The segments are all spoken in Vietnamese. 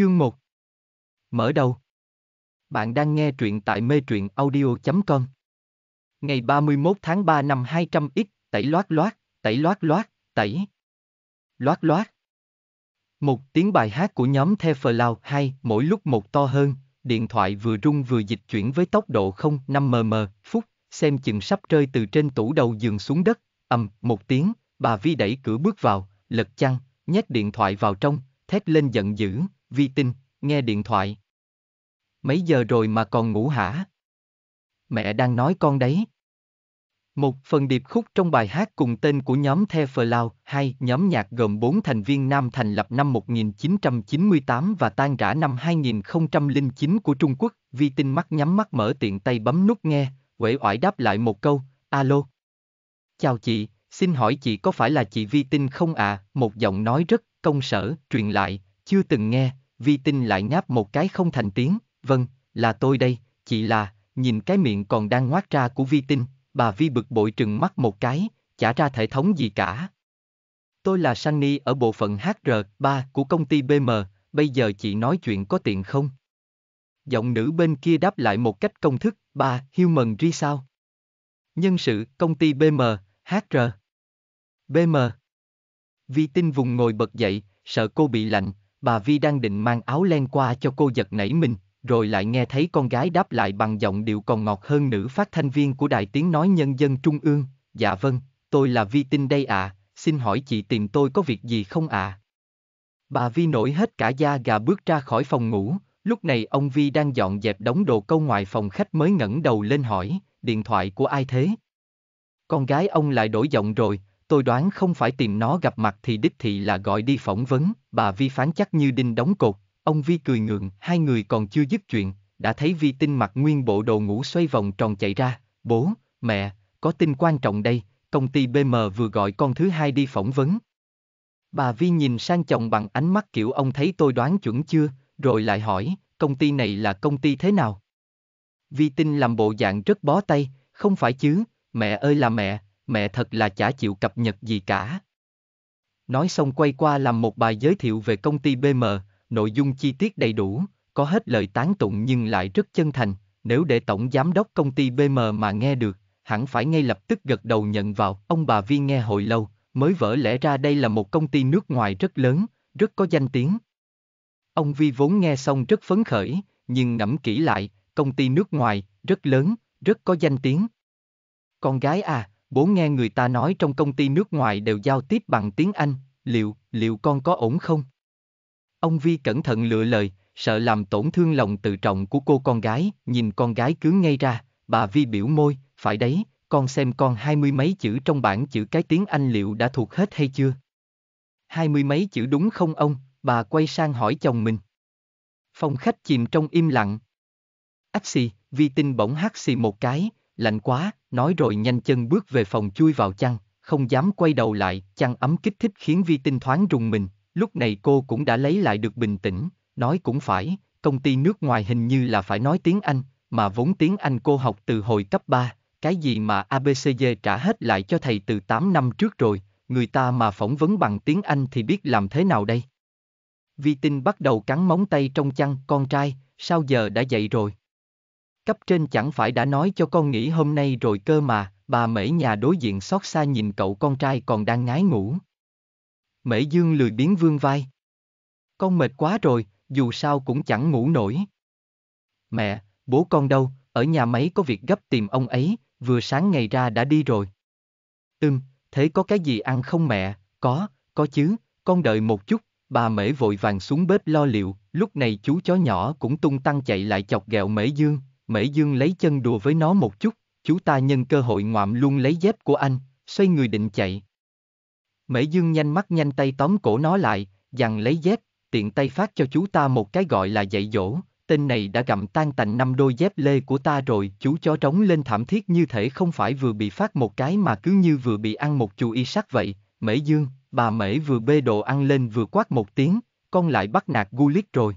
Chương 1 Mở đầu Bạn đang nghe truyện tại mê truyện audio.com Ngày 31 tháng 3 năm 200X, tẩy loát loát, tẩy loát loát, tẩy Loát loát Một tiếng bài hát của nhóm The Flow hay. mỗi lúc một to hơn, điện thoại vừa rung vừa dịch chuyển với tốc độ 0,5mm, phút, xem chừng sắp rơi từ trên tủ đầu giường xuống đất, ầm, một tiếng, bà Vi đẩy cửa bước vào, lật chăn, nhét điện thoại vào trong, thét lên giận dữ, vi tinh, nghe điện thoại. Mấy giờ rồi mà còn ngủ hả? Mẹ đang nói con đấy. Một phần điệp khúc trong bài hát cùng tên của nhóm The Flow, hai nhóm nhạc gồm bốn thành viên nam thành lập năm 1998 và tan rã năm 2009 của Trung Quốc, vi tinh mắt nhắm mắt mở tiện tay bấm nút nghe, uể oải đáp lại một câu, alo. Chào chị, xin hỏi chị có phải là chị vi tinh không ạ, à? một giọng nói rất công sở, truyền lại, chưa từng nghe, vi tinh lại ngáp một cái không thành tiếng, vâng, là tôi đây, chị là, nhìn cái miệng còn đang ngoác ra của vi tinh, bà vi bực bội trừng mắt một cái, chả ra thể thống gì cả. Tôi là Sunny ở bộ phận HR3 của công ty BM, bây giờ chị nói chuyện có tiện không? Giọng nữ bên kia đáp lại một cách công thức, ba, human ri sao? Nhân sự, công ty BM, HR. BM. Vi tinh vùng ngồi bật dậy, sợ cô bị lạnh, Bà Vi đang định mang áo len qua cho cô giật nảy mình, rồi lại nghe thấy con gái đáp lại bằng giọng điệu còn ngọt hơn nữ phát thanh viên của Đài Tiếng Nói Nhân dân Trung ương. Dạ vâng, tôi là Vi Tinh đây ạ, à, xin hỏi chị tìm tôi có việc gì không ạ? À? Bà Vi nổi hết cả da gà bước ra khỏi phòng ngủ, lúc này ông Vi đang dọn dẹp đống đồ câu ngoài phòng khách mới ngẩng đầu lên hỏi, điện thoại của ai thế? Con gái ông lại đổi giọng rồi, tôi đoán không phải tìm nó gặp mặt thì đích thị là gọi đi phỏng vấn, bà Vi phán chắc như đinh đóng cột, ông Vi cười ngượng, hai người còn chưa dứt chuyện, đã thấy Vi tinh mặc nguyên bộ đồ ngủ xoay vòng tròn chạy ra, bố, mẹ, có tin quan trọng đây, công ty BM vừa gọi con thứ hai đi phỏng vấn. Bà Vi nhìn sang chồng bằng ánh mắt kiểu ông thấy tôi đoán chuẩn chưa, rồi lại hỏi, công ty này là công ty thế nào? Vi tinh làm bộ dạng rất bó tay, không phải chứ, mẹ ơi là mẹ, mẹ thật là chả chịu cập nhật gì cả. Nói xong quay qua làm một bài giới thiệu về công ty BM, nội dung chi tiết đầy đủ, có hết lời tán tụng nhưng lại rất chân thành, nếu để tổng giám đốc công ty BM mà nghe được, hẳn phải ngay lập tức gật đầu nhận vào, ông bà Vi nghe hồi lâu, mới vỡ lẽ ra đây là một công ty nước ngoài rất lớn, rất có danh tiếng. Ông Vi vốn nghe xong rất phấn khởi, nhưng ngẫm kỹ lại, công ty nước ngoài, rất lớn, rất có danh tiếng. Con gái à, bố nghe người ta nói trong công ty nước ngoài đều giao tiếp bằng tiếng Anh, liệu, liệu con có ổn không? Ông Vi cẩn thận lựa lời, sợ làm tổn thương lòng tự trọng của cô con gái, nhìn con gái cứ ngay ra, bà Vi biểu môi, phải đấy, con xem con hai mươi mấy chữ trong bảng chữ cái tiếng Anh liệu đã thuộc hết hay chưa? Hai mươi mấy chữ đúng không ông? Bà quay sang hỏi chồng mình. Phòng khách chìm trong im lặng. Ách xì, Vi tinh bỗng hát xì một cái, lạnh quá, nói rồi nhanh chân bước về phòng chui vào chăn, không dám quay đầu lại, chăn ấm kích thích khiến vi tinh thoáng rùng mình, lúc này cô cũng đã lấy lại được bình tĩnh, nói cũng phải, công ty nước ngoài hình như là phải nói tiếng Anh, mà vốn tiếng Anh cô học từ hồi cấp 3, cái gì mà ABCD trả hết lại cho thầy từ 8 năm trước rồi, người ta mà phỏng vấn bằng tiếng Anh thì biết làm thế nào đây? Vi tinh bắt đầu cắn móng tay trong chăn, con trai, sao giờ đã dậy rồi? Cấp trên chẳng phải đã nói cho con nghỉ hôm nay rồi cơ mà, bà mễ nhà đối diện xót xa nhìn cậu con trai còn đang ngái ngủ. Mễ Dương lười biến vương vai. Con mệt quá rồi, dù sao cũng chẳng ngủ nổi. Mẹ, bố con đâu, ở nhà máy có việc gấp tìm ông ấy, vừa sáng ngày ra đã đi rồi. Ừm, thế có cái gì ăn không mẹ, có, có chứ, con đợi một chút, bà mễ vội vàng xuống bếp lo liệu, lúc này chú chó nhỏ cũng tung tăng chạy lại chọc ghẹo mễ dương. Mễ Dương lấy chân đùa với nó một chút, chú ta nhân cơ hội ngoạm luôn lấy dép của anh, xoay người định chạy. Mễ Dương nhanh mắt nhanh tay tóm cổ nó lại, dằn lấy dép, tiện tay phát cho chú ta một cái gọi là dạy dỗ, tên này đã gặm tan tành năm đôi dép lê của ta rồi, chú chó trống lên thảm thiết như thể không phải vừa bị phát một cái mà cứ như vừa bị ăn một chù y sắc vậy, Mễ Dương, bà Mễ vừa bê đồ ăn lên vừa quát một tiếng, con lại bắt nạt gu lít rồi.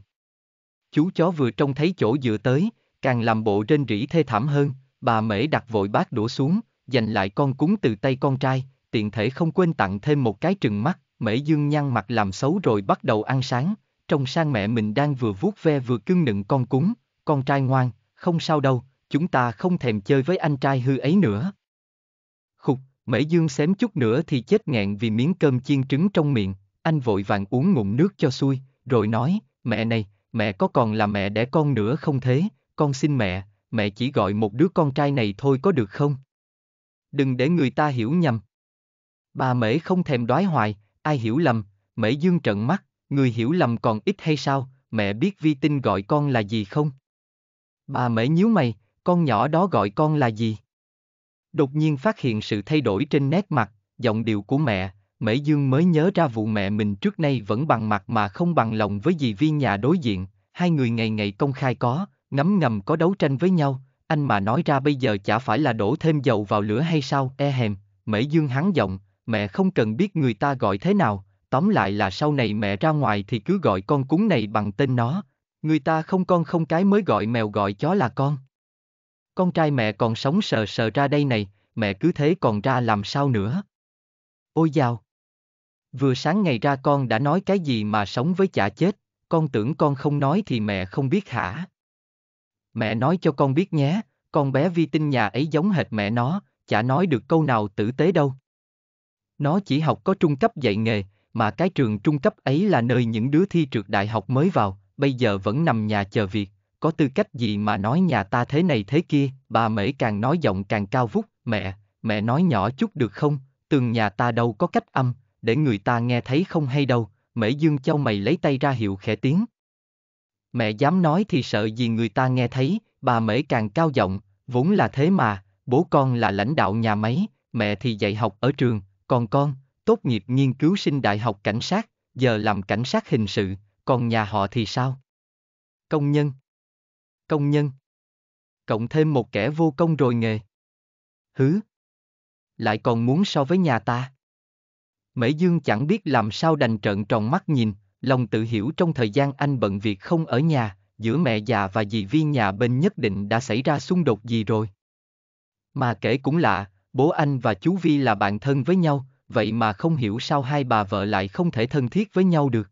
Chú chó vừa trông thấy chỗ dựa tới, càng làm bộ rên rỉ thê thảm hơn, bà mễ đặt vội bát đổ xuống, giành lại con cúng từ tay con trai, tiện thể không quên tặng thêm một cái trừng mắt, mễ dương nhăn mặt làm xấu rồi bắt đầu ăn sáng, Trong sang mẹ mình đang vừa vuốt ve vừa cưng nựng con cúng, con trai ngoan, không sao đâu, chúng ta không thèm chơi với anh trai hư ấy nữa. Khục, mễ dương xém chút nữa thì chết nghẹn vì miếng cơm chiên trứng trong miệng, anh vội vàng uống ngụm nước cho xuôi, rồi nói, mẹ này, mẹ có còn là mẹ đẻ con nữa không thế, con xin mẹ, mẹ chỉ gọi một đứa con trai này thôi có được không? Đừng để người ta hiểu nhầm. Bà mễ không thèm đoái hoài, ai hiểu lầm, mễ dương trận mắt, người hiểu lầm còn ít hay sao, mẹ biết vi tinh gọi con là gì không? Bà mễ nhíu mày, con nhỏ đó gọi con là gì? Đột nhiên phát hiện sự thay đổi trên nét mặt, giọng điệu của mẹ, Mễ Dương mới nhớ ra vụ mẹ mình trước nay vẫn bằng mặt mà không bằng lòng với dì Vi nhà đối diện, hai người ngày ngày công khai có, ngấm ngầm có đấu tranh với nhau, anh mà nói ra bây giờ chả phải là đổ thêm dầu vào lửa hay sao, e hèm, mễ dương hắn giọng, mẹ không cần biết người ta gọi thế nào, tóm lại là sau này mẹ ra ngoài thì cứ gọi con cúng này bằng tên nó, người ta không con không cái mới gọi mèo gọi chó là con. Con trai mẹ còn sống sờ sờ ra đây này, mẹ cứ thế còn ra làm sao nữa. Ôi dào! Vừa sáng ngày ra con đã nói cái gì mà sống với chả chết, con tưởng con không nói thì mẹ không biết hả? Mẹ nói cho con biết nhé, con bé vi tinh nhà ấy giống hệt mẹ nó, chả nói được câu nào tử tế đâu. Nó chỉ học có trung cấp dạy nghề, mà cái trường trung cấp ấy là nơi những đứa thi trượt đại học mới vào, bây giờ vẫn nằm nhà chờ việc, có tư cách gì mà nói nhà ta thế này thế kia, bà mễ càng nói giọng càng cao vút, mẹ, mẹ nói nhỏ chút được không, tường nhà ta đâu có cách âm, để người ta nghe thấy không hay đâu, mễ dương châu mày lấy tay ra hiệu khẽ tiếng, mẹ dám nói thì sợ gì người ta nghe thấy, bà mễ càng cao giọng, vốn là thế mà, bố con là lãnh đạo nhà máy, mẹ thì dạy học ở trường, còn con, tốt nghiệp nghiên cứu sinh đại học cảnh sát, giờ làm cảnh sát hình sự, còn nhà họ thì sao? Công nhân Công nhân Cộng thêm một kẻ vô công rồi nghề. Hứ Lại còn muốn so với nhà ta. Mễ Dương chẳng biết làm sao đành trợn tròn mắt nhìn, lòng tự hiểu trong thời gian anh bận việc không ở nhà, giữa mẹ già và dì Vi nhà bên nhất định đã xảy ra xung đột gì rồi. Mà kể cũng lạ, bố anh và chú Vi là bạn thân với nhau, vậy mà không hiểu sao hai bà vợ lại không thể thân thiết với nhau được.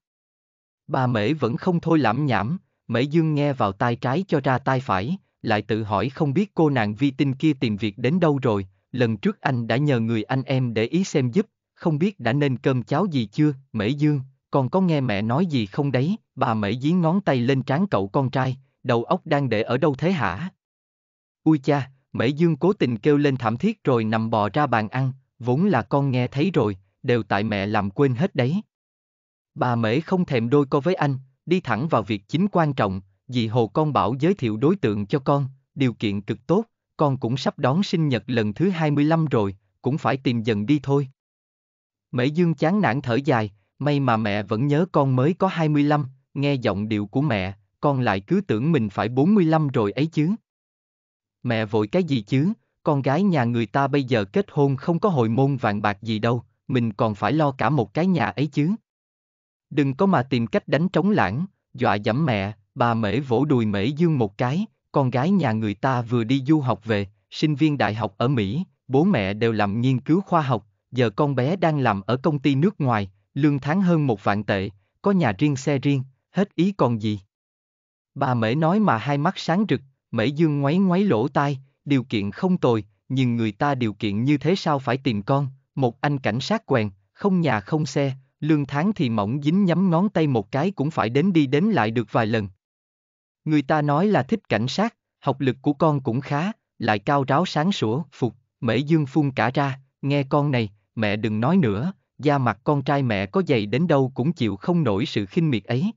Bà Mễ vẫn không thôi lãm nhảm, Mễ Dương nghe vào tai trái cho ra tai phải, lại tự hỏi không biết cô nàng vi tinh kia tìm việc đến đâu rồi, lần trước anh đã nhờ người anh em để ý xem giúp, không biết đã nên cơm cháo gì chưa, Mễ Dương. Còn có nghe mẹ nói gì không đấy, bà mẹ dí ngón tay lên trán cậu con trai, đầu óc đang để ở đâu thế hả? Ui cha, mẹ dương cố tình kêu lên thảm thiết rồi nằm bò ra bàn ăn, vốn là con nghe thấy rồi, đều tại mẹ làm quên hết đấy. Bà mễ không thèm đôi co với anh, đi thẳng vào việc chính quan trọng, dì Hồ con bảo giới thiệu đối tượng cho con, điều kiện cực tốt, con cũng sắp đón sinh nhật lần thứ 25 rồi, cũng phải tìm dần đi thôi. Mễ Dương chán nản thở dài, May mà mẹ vẫn nhớ con mới có 25, nghe giọng điệu của mẹ, con lại cứ tưởng mình phải 45 rồi ấy chứ. Mẹ vội cái gì chứ, con gái nhà người ta bây giờ kết hôn không có hồi môn vàng bạc gì đâu, mình còn phải lo cả một cái nhà ấy chứ. Đừng có mà tìm cách đánh trống lãng, dọa dẫm mẹ, bà mễ vỗ đùi mễ dương một cái, con gái nhà người ta vừa đi du học về, sinh viên đại học ở Mỹ, bố mẹ đều làm nghiên cứu khoa học, giờ con bé đang làm ở công ty nước ngoài, lương tháng hơn một vạn tệ, có nhà riêng xe riêng, hết ý còn gì. Bà mễ nói mà hai mắt sáng rực, mễ dương ngoáy ngoáy lỗ tai, điều kiện không tồi, nhưng người ta điều kiện như thế sao phải tìm con, một anh cảnh sát quèn, không nhà không xe, lương tháng thì mỏng dính nhắm ngón tay một cái cũng phải đến đi đến lại được vài lần. Người ta nói là thích cảnh sát, học lực của con cũng khá, lại cao ráo sáng sủa, phục, mễ dương phun cả ra, nghe con này, mẹ đừng nói nữa, da mặt con trai mẹ có dày đến đâu cũng chịu không nổi sự khinh miệt ấy.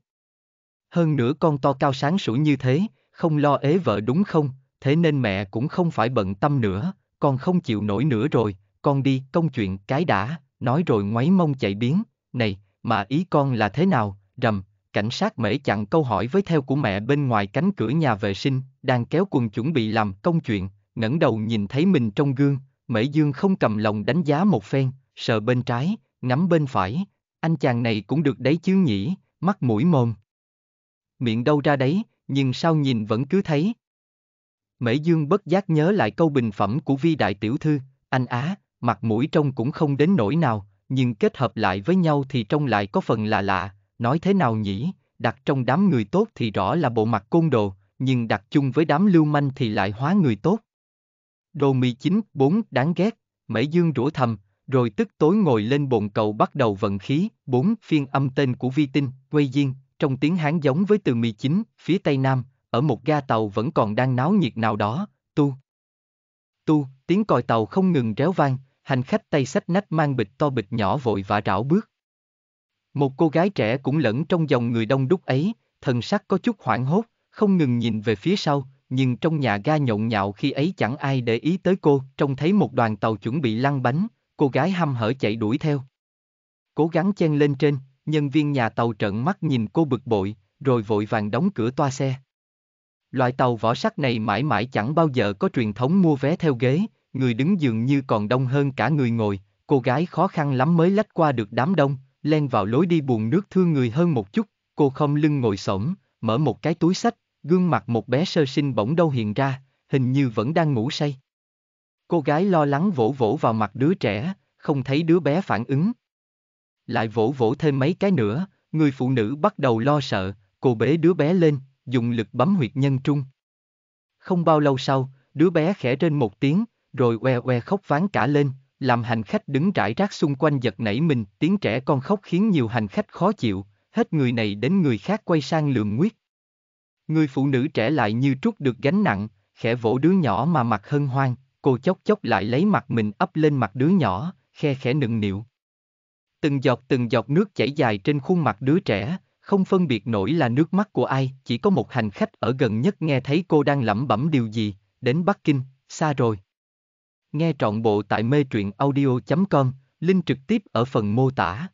Hơn nữa con to cao sáng sủa như thế, không lo ế vợ đúng không, thế nên mẹ cũng không phải bận tâm nữa, con không chịu nổi nữa rồi, con đi công chuyện cái đã, nói rồi ngoáy mông chạy biến, này, mà ý con là thế nào, rầm, cảnh sát mễ chặn câu hỏi với theo của mẹ bên ngoài cánh cửa nhà vệ sinh, đang kéo quần chuẩn bị làm công chuyện, ngẩng đầu nhìn thấy mình trong gương, mễ dương không cầm lòng đánh giá một phen, sờ bên trái, ngắm bên phải, anh chàng này cũng được đấy chứ nhỉ, mắt mũi mồm. Miệng đâu ra đấy, nhưng sao nhìn vẫn cứ thấy. Mễ Dương bất giác nhớ lại câu bình phẩm của vi đại tiểu thư, anh á, mặt mũi trông cũng không đến nỗi nào, nhưng kết hợp lại với nhau thì trông lại có phần là lạ, nói thế nào nhỉ, đặt trong đám người tốt thì rõ là bộ mặt côn đồ, nhưng đặt chung với đám lưu manh thì lại hóa người tốt. Đồ mì chín bốn đáng ghét, Mễ Dương rủa thầm, rồi tức tối ngồi lên bồn cầu bắt đầu vận khí, 4. Phiên âm tên của vi tinh, Quay Diên, trong tiếng Hán giống với từ 19, phía Tây Nam, ở một ga tàu vẫn còn đang náo nhiệt nào đó, tu. Tu, tiếng còi tàu không ngừng réo vang, hành khách tay sách nách mang bịch to bịch nhỏ vội vã rảo bước. Một cô gái trẻ cũng lẫn trong dòng người đông đúc ấy, thần sắc có chút hoảng hốt, không ngừng nhìn về phía sau, nhưng trong nhà ga nhộn nhạo khi ấy chẳng ai để ý tới cô, trông thấy một đoàn tàu chuẩn bị lăn bánh, Cô gái hăm hở chạy đuổi theo. Cố gắng chen lên trên, nhân viên nhà tàu trợn mắt nhìn cô bực bội, rồi vội vàng đóng cửa toa xe. Loại tàu vỏ sắt này mãi mãi chẳng bao giờ có truyền thống mua vé theo ghế, người đứng dường như còn đông hơn cả người ngồi, cô gái khó khăn lắm mới lách qua được đám đông, len vào lối đi buồn nước thương người hơn một chút, cô không lưng ngồi xổm, mở một cái túi sách, gương mặt một bé sơ sinh bỗng đâu hiện ra, hình như vẫn đang ngủ say. Cô gái lo lắng vỗ vỗ vào mặt đứa trẻ, không thấy đứa bé phản ứng. Lại vỗ vỗ thêm mấy cái nữa, người phụ nữ bắt đầu lo sợ, cô bế đứa bé lên, dùng lực bấm huyệt nhân trung. Không bao lâu sau, đứa bé khẽ trên một tiếng, rồi oe oe khóc ván cả lên, làm hành khách đứng rải rác xung quanh giật nảy mình, tiếng trẻ con khóc khiến nhiều hành khách khó chịu, hết người này đến người khác quay sang lường nguyết. Người phụ nữ trẻ lại như trút được gánh nặng, khẽ vỗ đứa nhỏ mà mặt hân hoan, Cô chốc chốc lại lấy mặt mình ấp lên mặt đứa nhỏ, khe khẽ nựng nịu. Từng giọt từng giọt nước chảy dài trên khuôn mặt đứa trẻ, không phân biệt nổi là nước mắt của ai, chỉ có một hành khách ở gần nhất nghe thấy cô đang lẩm bẩm điều gì, đến Bắc Kinh, xa rồi. Nghe trọn bộ tại mê truyện audio.com, link trực tiếp ở phần mô tả.